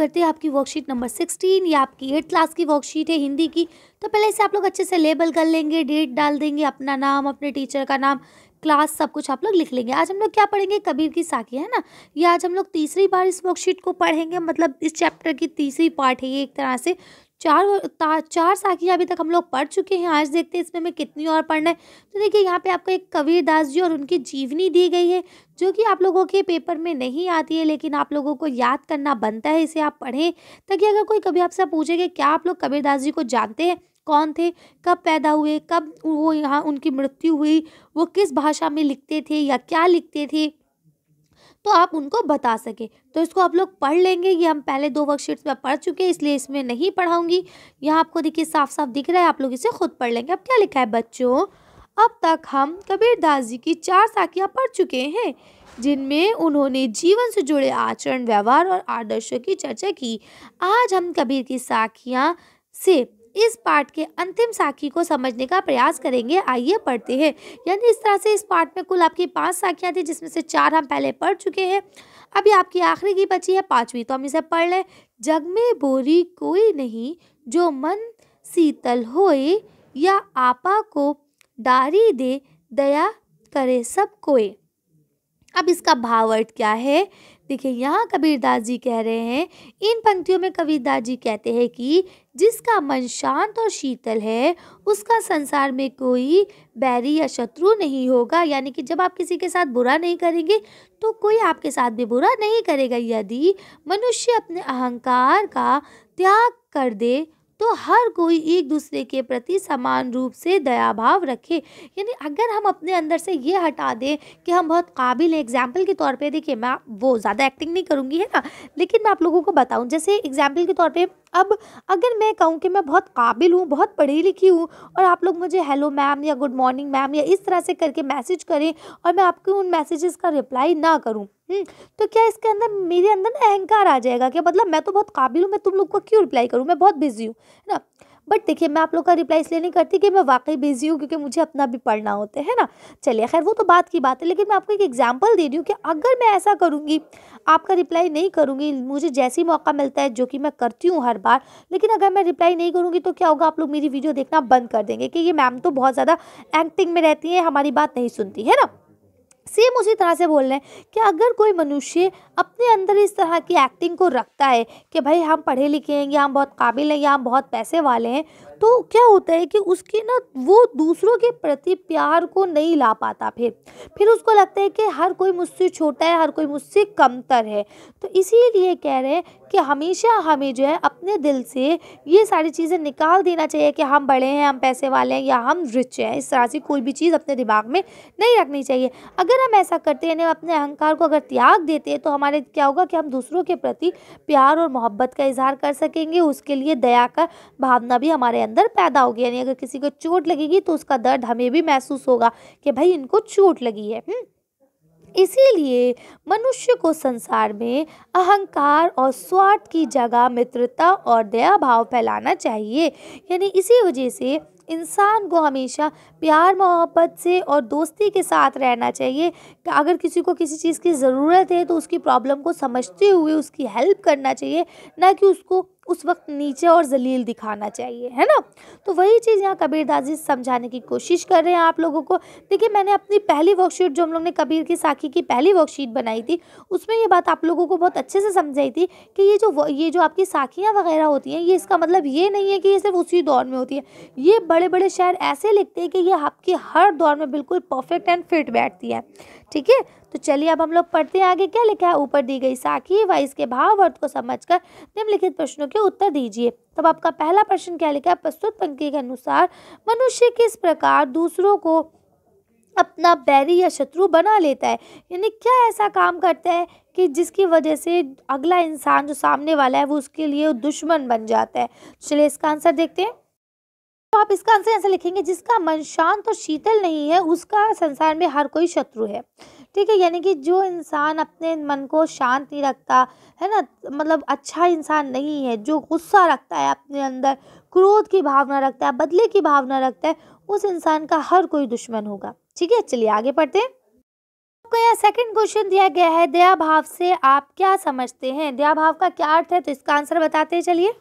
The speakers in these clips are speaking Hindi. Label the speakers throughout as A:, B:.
A: करते हैं आपकी वर्कशीट नंबर सिक्सटीन या आपकी एट क्लास की वर्कशीट है हिंदी की तो पहले इसे आप लोग अच्छे से लेबल कर लेंगे डेट डाल देंगे अपना नाम अपने टीचर का नाम क्लास सब कुछ आप लोग लिख लेंगे आज हम लोग क्या पढ़ेंगे कबीर की साखी है ना ये आज हम लोग तीसरी बार इस वर्कशीट को पढ़ेंगे मतलब इस चैप्टर की तीसरी पार्ट है ये एक तरह से चार चार साखियाँ अभी तक हम लोग पढ़ चुके हैं आज देखते हैं इसमें हमें कितनी और पढ़ना है तो देखिए यहाँ पे आपको एक कबीरदास जी और उनकी जीवनी दी गई है जो कि आप लोगों के पेपर में नहीं आती है लेकिन आप लोगों को याद करना बनता है इसे आप पढ़ें ताकि अगर कोई कभी आपसे पूछे कि क्या आप लोग कबीरदास जी को जानते हैं कौन थे कब पैदा हुए कब वो यहाँ उनकी मृत्यु हुई वो किस भाषा में लिखते थे या क्या लिखते थे तो आप उनको बता सके तो इसको आप लोग पढ़ लेंगे ये हम पहले दो वर्कशीट्स में पढ़ चुके हैं इसलिए इसमें नहीं पढ़ाऊंगी यहाँ आपको देखिए साफ साफ दिख रहा है आप लोग इसे खुद पढ़ लेंगे अब क्या लिखा है बच्चों अब तक हम कबीर दास जी की चार साखियाँ पढ़ चुके हैं जिनमें उन्होंने जीवन से जुड़े आचरण व्यवहार और आदर्शों की चर्चा की आज हम कबीर की साखियाँ से इस पाठ के अंतिम साखी को समझने का प्रयास करेंगे आइए पढ़ते हैं यानी इस तरह से इस पाठ में कुल आपकी पाँच साखियाँ थी जिसमें से चार हम पहले पढ़ चुके हैं अभी आपकी आखिरी की बची है पाँचवीं तो हम इसे पढ़ लें जग में बोरी कोई नहीं जो मन शीतल होए या आपा को डारी दे दया करे सब कोई अब इसका भाव अर्थ क्या है देखिए यहाँ कबीरदास जी कह रहे हैं इन पंक्तियों में कबीरदास जी कहते हैं कि जिसका मन शांत और शीतल है उसका संसार में कोई बैरी या शत्रु नहीं होगा यानी कि जब आप किसी के साथ बुरा नहीं करेंगे तो कोई आपके साथ भी बुरा नहीं करेगा यदि मनुष्य अपने अहंकार का त्याग कर दे तो हर कोई एक दूसरे के प्रति समान रूप से दया भाव रखे यानी अगर हम अपने अंदर से ये हटा दें कि हम बहुत काबिल हैं एग्जाम्पल के तौर पे देखिए मैं वो ज़्यादा एक्टिंग नहीं करूँगी है ना लेकिन मैं आप लोगों को बताऊँ जैसे एग्जाम्पल के तौर पर अब अगर मैं कहूँ कि मैं बहुत काबिल हूँ बहुत पढ़ी लिखी हूँ और आप लोग मुझे हेलो मैम या गुड मॉर्निंग मैम या इस तरह से करके मैसेज करें और मैं आपके उन मैसेजेस का रिप्लाई ना करूँ हम्म, तो क्या इसके अंदर मेरे अंदर ना अहंकार आ जाएगा क्या मतलब मैं तो बहुत काबिल हूँ मैं तुम लोग को क्यों रिप्लाई करूँ मैं बहुत बिजी हूँ ना बट देखिए मैं आप लोग का रिप्लाई इसलिए नहीं करती कि मैं वाकई बिजी हूँ क्योंकि मुझे अपना भी पढ़ना होता है ना चलिए खैर वो तो बात की बात है लेकिन मैं आपको एक एग्जाम्पल दे रही हूँ कि अगर मैं ऐसा करूँगी आपका रिप्लाई नहीं करूँगी मुझे जैसे ही मौका मिलता है जो कि मैं करती हूँ हर बार लेकिन अगर मैं रिप्लाई नहीं करूँगी तो क्या होगा आप लोग मेरी वीडियो देखना बंद कर देंगे कि ये मैम तो बहुत ज़्यादा एक्टिंग में रहती हैं हमारी बात नहीं सुनती है ना सेम उसी तरह से बोल रहे हैं कि अगर कोई मनुष्य अपने अंदर इस तरह की एक्टिंग को रखता है कि भाई हम पढ़े लिखे हैं या हम बहुत काबिल हैं या हम बहुत पैसे वाले हैं तो क्या होता है कि उसकी ना वो दूसरों के प्रति प्यार को नहीं ला पाता फिर फिर उसको लगता है कि हर कोई मुझसे छोटा है हर कोई मुझसे कमतर है तो इसीलिए कह रहे हैं कि हमेशा हमें जो है अपने दिल से ये सारी चीज़ें निकाल देना चाहिए कि हम बड़े हैं हम पैसे वाले हैं या हम रिच हैं इस तरह से कोई भी चीज़ अपने दिमाग में नहीं रखनी चाहिए अगर हम ऐसा करते हैं अपने अहंकार को अगर त्याग देते हैं तो हमारे क्या होगा कि हम दूसरों के प्रति प्यार और मोहब्बत का इजहार कर सकेंगे उसके लिए दया का भावना भी हमारे अंदर पैदा होगी यानी अगर किसी को चोट लगेगी तो उसका दर्द हमें भी महसूस होगा कि भाई इनको चोट लगी है हुँ? हम्म। इसीलिए मनुष्य को संसार में अहंकार और स्वार्थ की जगह मित्रता और दया भाव फैलाना चाहिए यानी इसी वजह से इंसान को हमेशा प्यार मोहब्बत से और दोस्ती के साथ रहना चाहिए कि अगर किसी को किसी चीज़ की ज़रूरत है तो उसकी प्रॉब्लम को समझते हुए उसकी हेल्प करना चाहिए ना कि उसको उस वक्त नीचे और जलील दिखाना चाहिए है ना तो वही चीज़ यहाँ कबीर दास जी समझाने की कोशिश कर रहे हैं आप लोगों को देखिए मैंने अपनी पहली वर्कशीट जो हम लोग ने कबीर की साखी की पहली वर्कशीट बनाई थी उसमें ये बात आप लोगों को बहुत अच्छे से समझाई थी कि ये जो ये जो आपकी साखियाँ वगैरह होती हैं ये इसका मतलब ये नहीं है कि ये सिर्फ उसी दौर में होती है ये बड़े बड़े शायर ऐसे लिखते हैं कि ये आपके हर दौर में बिल्कुल परफेक्ट एंड फिट बैठती है ठीक है तो चलिए अब हम लोग पढ़ते हैं आगे क्या लिखा है ऊपर दी गई साखी व इसके भाव अर्थ को समझकर निम्नलिखित प्रश्नों के के उत्तर दीजिए तब आपका पहला प्रश्न क्या लिखा है प्रस्तुत पंक्ति के अनुसार मनुष्य किस प्रकार दूसरों को अपना बैरी या शत्रु बना लेता है यानी क्या ऐसा काम करता है कि जिसकी वजह से अगला इंसान जो सामने वाला है वो उसके लिए दुश्मन बन जाता है तो चलिए इसका आंसर देखते हैं तो आप इसका आंसर ऐसे लिखेंगे जिसका मन शांत तो और शीतल नहीं है उसका संसार में हर कोई शत्रु है ठीक है यानी कि जो इंसान अपने मन को शांत नहीं रखता है ना मतलब अच्छा इंसान नहीं है जो गुस्सा रखता है अपने अंदर क्रोध की भावना रखता है बदले की भावना रखता है उस इंसान का हर कोई दुश्मन होगा ठीक है चलिए आगे पढ़ते हैं आपको यहाँ सेकंड क्वेश्चन दिया गया है दया भाव से आप क्या समझते हैं दया भाव का क्या अर्थ है तो इसका आंसर बताते हैं चलिए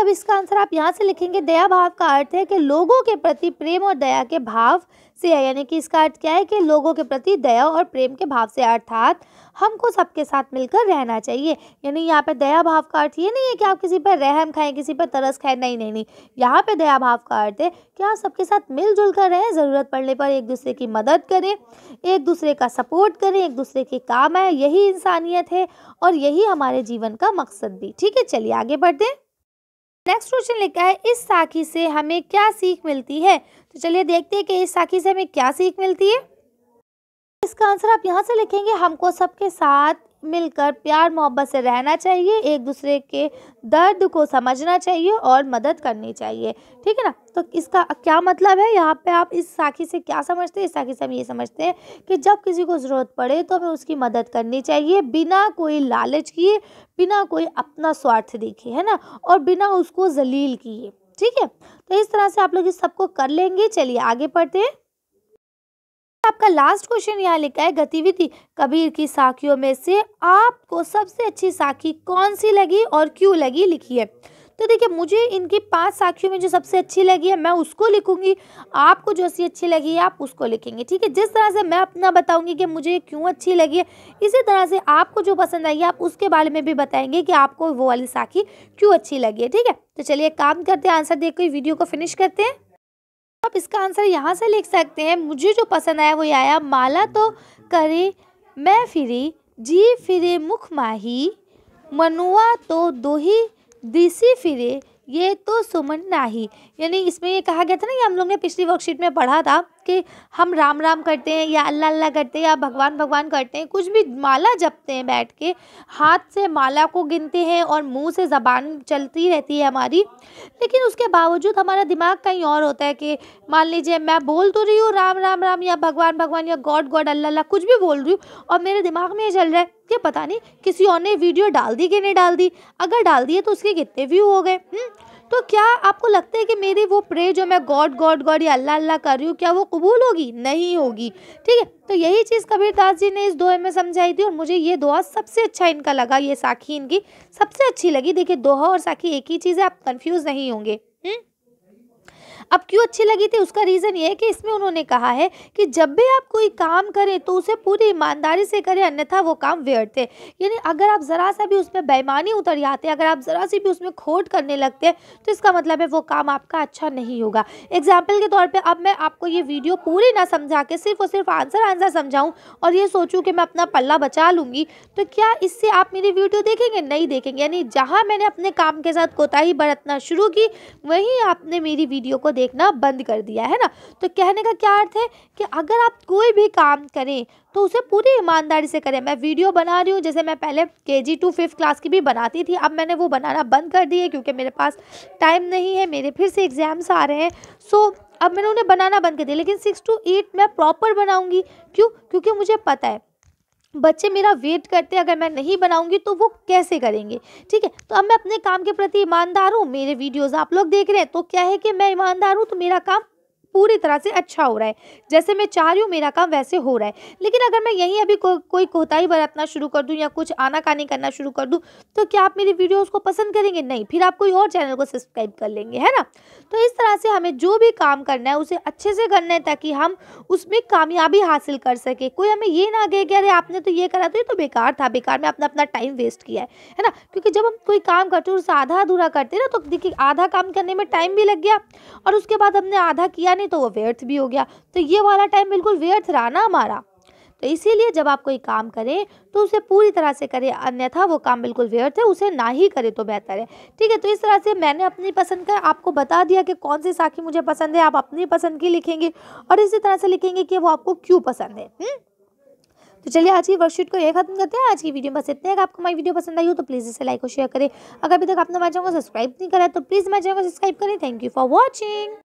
A: अब इसका आंसर आप यहाँ से लिखेंगे दया भाव का अर्थ है कि लोगों के प्रति प्रेम और दया के भाव से है यानी कि इसका अर्थ क्या है कि लोगों के प्रति दया और प्रेम के भाव से अर्थात हमको सबके साथ मिलकर रहना चाहिए यानी यहाँ पे दया भाव का अर्थ ये नहीं है कि आप किसी पर रहम खाएं किसी पर तरस खाएं नहीं नहीं नहीं यहाँ पे दया भाव का अर्थ है कि आप सबके साथ मिलजुल कर रहें ज़रूरत पड़ने पर एक दूसरे की मदद करें एक दूसरे का सपोर्ट करें एक दूसरे के काम आए यही इंसानियत है और यही हमारे जीवन का मकसद भी ठीक है चलिए आगे बढ़ते हैं नेक्स्ट क्वेश्चन लिखा है इस साखी से हमें क्या सीख मिलती है तो चलिए देखते हैं कि इस साखी से हमें क्या सीख मिलती है इसका आंसर आप यहाँ से लिखेंगे हमको सबके साथ मिलकर प्यार मोहब्बत से रहना चाहिए एक दूसरे के दर्द को समझना चाहिए और मदद करनी चाहिए ठीक है ना तो इसका क्या मतलब है यहाँ पे आप इस साखी से क्या समझते हैं इस साखी से हम ये समझते हैं कि जब किसी को ज़रूरत पड़े तो हमें उसकी मदद करनी चाहिए बिना कोई लालच किए बिना कोई अपना स्वार्थ देखे है ना और बिना उसको जलील किए ठीक है तो इस तरह से आप लोग इस सबको कर लेंगे चलिए आगे पढ़ते हैं आपका लास्ट क्वेश्चन यहाँ लिखा है गतिविधि कबीर की साखियों में से आपको सबसे अच्छी साखी कौन सी लगी और क्यों लगी लिखी है तो देखिए मुझे इनकी पांच साखियों में जो सबसे अच्छी लगी है मैं उसको लिखूंगी आपको जो सी अच्छी लगी है आप उसको लिखेंगे ठीक है जिस तरह से मैं अपना बताऊंगी कि मुझे क्यों अच्छी लगी है इसी तरह से आपको जो पसंद आई है आप उसके बारे में भी बताएंगे कि आपको वो वाली साखी क्यों अच्छी लगी है ठीक है तो चलिए काम करते हैं आंसर देख के वीडियो को फिनिश करते हैं आप इसका आंसर यहाँ से लिख सकते हैं मुझे जो पसंद आया वो ये आया माला तो करे मैं फिरी जी फिरे मुख माही मनुआ तो दोही दिसी फिरे ये तो सुमन नाही यानी इसमें ये कहा गया था ना ये हम लोग ने पिछली वर्कशीट में पढ़ा था कि हम राम राम करते हैं या अल्लाह अल्लाह करते हैं या भगवान भगवान करते हैं कुछ भी माला जपते हैं बैठ के हाथ से माला को गिनते हैं और मुंह से ज़बान चलती रहती है हमारी लेकिन उसके बावजूद हमारा दिमाग कहीं और होता है कि मान लीजिए मैं बोल तो रही हूँ राम राम राम या भगवान भगवान या गॉड गॉड अल्लाह अल्लाह कुछ भी बोल रही हूँ और मेरे दिमाग में ये चल रहा है कि पता नहीं किसी और ने वीडियो डाल दी कि नहीं डाल दी अगर डाल दिए तो उसके कितने व्यू हो गए हम्म। तो क्या आपको लगता है कि मेरी वो प्रे जो मैं गॉड गॉड गॉड या अल्लाह अल्लाह कर रही हूँ क्या वो कबूल होगी नहीं होगी ठीक है तो यही चीज़ कबीर दास जी ने इस दोहे में समझाई थी और मुझे ये दोहा सबसे अच्छा इनका लगा ये साखी इनकी सबसे अच्छी लगी देखिए दोहा और साखी एक ही चीज़ है आप कन्फ्यूज़ नहीं होंगे हुँ? हम्म? अब क्यों अच्छी लगी थी उसका रीज़न ये है कि इसमें उन्होंने कहा है कि जब भी आप कोई काम करें तो उसे पूरी ईमानदारी से करें अन्यथा वो काम व्यर्थ है यानी अगर आप ज़रा सा भी उसमें बेईमानी उतर जाते हैं अगर आप ज़रा सी भी उसमें खोट करने लगते हैं तो इसका मतलब है वो काम आपका अच्छा नहीं होगा एग्जाम्पल के तौर पर अब मैं आपको ये वीडियो पूरी ना समझा के सिर्फ और सिर्फ आंसर आंसर समझाऊँ और ये सोचूँ कि मैं अपना पल्ला बचा लूँगी तो क्या इससे आप मेरी वीडियो देखेंगे नहीं देखेंगे यानी जहाँ मैंने अपने काम के साथ कोताही बरतना शुरू की वहीं आपने मेरी वीडियो को देखना बंद कर दिया है ना तो कहने का क्या अर्थ है कि अगर आप कोई भी काम करें तो उसे पूरी ईमानदारी से करें मैं वीडियो बना रही हूँ जैसे मैं पहले के जी टू फिफ्थ क्लास की भी बनाती थी अब मैंने वो बनाना बंद कर दिए क्योंकि मेरे पास टाइम नहीं है मेरे फिर से एग्ज़ाम्स आ रहे हैं सो अब मैंने उन्हें बनाना बंद कर दिया लेकिन सिक्स टू एट मैं प्रॉपर बनाऊँगी क्यों क्योंकि मुझे पता है बच्चे मेरा वेट करते हैं अगर मैं नहीं बनाऊंगी तो वो कैसे करेंगे ठीक है तो अब मैं अपने काम के प्रति ईमानदार हूँ मेरे वीडियोस आप लोग देख रहे हैं तो क्या है कि मैं ईमानदार हूँ तो मेरा काम पूरी तरह से अच्छा हो रहा है जैसे मैं चाह रही हूँ मेरा काम वैसे हो रहा है लेकिन अगर मैं यहीं अभी को, कोई कोताही बरतना शुरू कर दूँ या कुछ आनाकानी करना शुरू कर दूँ तो क्या आप मेरी वीडियोस को पसंद करेंगे नहीं फिर आप कोई और चैनल को सब्सक्राइब कर लेंगे है ना तो इस तरह से हमें जो भी काम करना है उसे अच्छे से करना है ताकि हम उसमें कामयाबी हासिल कर सकें कोई हमें ये ना कहे कि अरे आपने तो ये करा तो ये तो बेकार था बेकार में आपने अपना टाइम वेस्ट किया है ना क्योंकि जब हम कोई काम करते हैं उसे आधा अधूरा करते हैं ना तो देखिए आधा काम करने में टाइम भी लग गया और उसके बाद हमने आधा किया नहीं तो वो व्यर्थ भी हो गया तो ये वाला टाइम बिल्कुल व्यर्थ रहा ना हमारा तो इसीलिए जब आप कोई काम करें तो उसे पूरी तरह से करें अन्यथा वो काम बिल्कुल व्यर्थ है उसे ना ही करें तो बेहतर है ठीक है तो इस तरह से मैंने अपनी पसंद का आपको बता दिया कि कौन सी साखी मुझे पसंद है आप अपनी पसंद की लिखेंगे और इसी तरह से लिखेंगे कि वो आपको क्यों पसंद है हम्म? तो चलिए आज की वर्कशीट को यह खत्म करते हैं आज की वीडियो बस इतने आपको हमारी वीडियो पसंद आई हो तो प्लीज़ इसे लाइक और शेयर करें अगर अभी तक आपने हमारे चैनल को सब्सक्राइब नहीं करा तो प्लीज़ हमारे चैनल को सब्सक्राइब करें थैंक यू फॉर वॉचिंग